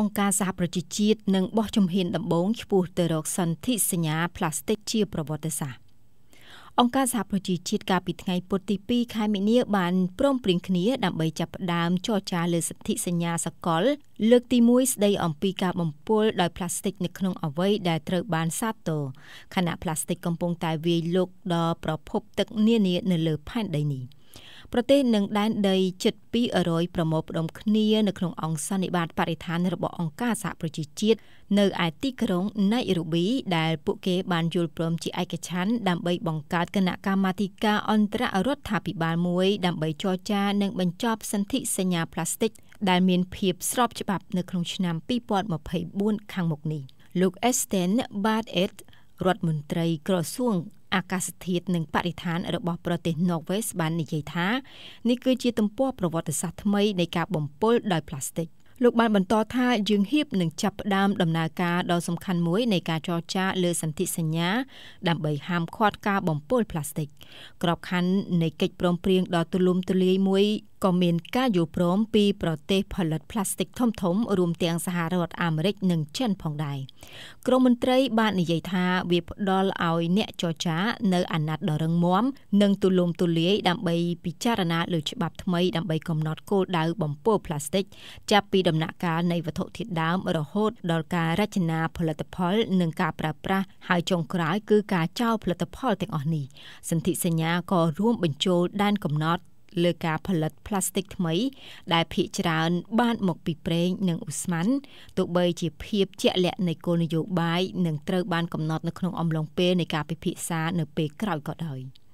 អង្គការសហប្រជាជាតិនឹងបោះជំហានដំបូងឆ្ពោះទៅរកសន្ធិសញ្ញាផ្លាស្ទិកជាប្រវត្តិសាស្ត្រអង្គការសហប្រជាជាតិកាលពីថ្ងៃពុធទី2ខែមីនាបានព្រមព្រៀងគ្នាដើម្បីចាប់ផ្ដើមចរចាលើសន្ធិសញ្ញាសកលលើកទី1ស្ដីអំពីការបំពុលដោយផ្លាស្ទិកនៅក្នុងអវ័យដែលត្រូវបានសាទរខណៈផ្លាស្ទិកកំពុងតែវាយលុកដល់ប្រភពទឹកនានានៅលើផែនដីនេះ។ប្រទេសនិងដែនដីជិត200ប្រមូលផ្ដុំគ្នានៅក្នុងអង្គសន្និបាតបរិស្ថានរបស់អង្គការសហប្រជាជាតិនៅឯទីក្រុង Nairobi ដែលពួកគេបានយល់ព្រមជាឯកច្ឆ័ន្ទដើម្បីបង្កើតគណៈកម្មាធិការអន្តររដ្ឋាភិបាលមួយដើម្បីចរចា និងបញ្ចប់សន្ធិសញ្ញាផ្លាស្ទិកដែលមានភាពស្របច្បាប់នៅក្នុងឆ្នាំ2024ខាងមុខនេះ លោក Esten Bartlett រដ្ឋមន្ត្រីក្រសួងអាកាសធាតុនិងបរិស្ថាន របស់ប្រទេស Norway បាននិយាយថានេះគឺជាទំព័រប្រវត្តិសាស្ត្រថ្មីនៃការបំពុលដោយផ្លាស្ទិកលោកបានបន្តថាយើងហៀបនឹងចាប់ផ្ដើមដំណើរការដ៏សំខាន់មួយនៃការចរចា លើសន្ធិសញ្ញា ដើម្បីហាមឃាត់ការបំពុលផ្លាស្ទិក ក្របខ័ណ្ឌនៃកិច្ចព្រមព្រៀងដ៏ទូលំទូលាយមួយក៏មានការយល់ព្រមពីប្រទេស ផលិតផ្លាស្ទិកធំៗរួមទាំងសហរដ្ឋអាមេរិកនិងចិនផងដែរក្រមមន្ត្រី បាន និយាយថាវាផ្ដល់ឲ្យអ្នកចរចា នៅអាណត្តិដ៏រឹងមាំនិងទូលំទូលាយដើម្បីពិចារណាលើច្បាប់ថ្មី ដើម្បីកំណត់គោលដៅបំពុលផ្លាស្ទិកចាប់ពីដំណាក់កាលនៃវត្ថុធាតុដើមរហូតដល់ការរចនាផលិតផល និងការប្រើប្រាស់ហើយចុងក្រោយគឺការចោលផលិតផល ទាំងអស់នេះសន្ធិសញ្ញាក៏រួមបញ្ចូលដែនកំណត់លើការផលិតផ្លាស្ទិកថ្មី ដែលភាគច្រើន បានមកពីប្រេងនិងឧស្ម័នទោះបីជាភាព ជាក់លាក់នៃគោលនយោបាយនឹងត្រូវបានកំណត់នៅក្នុងអំឡុងពេលនៃការពិភាក្សានៅពេលក្រោយក៏ដោយ។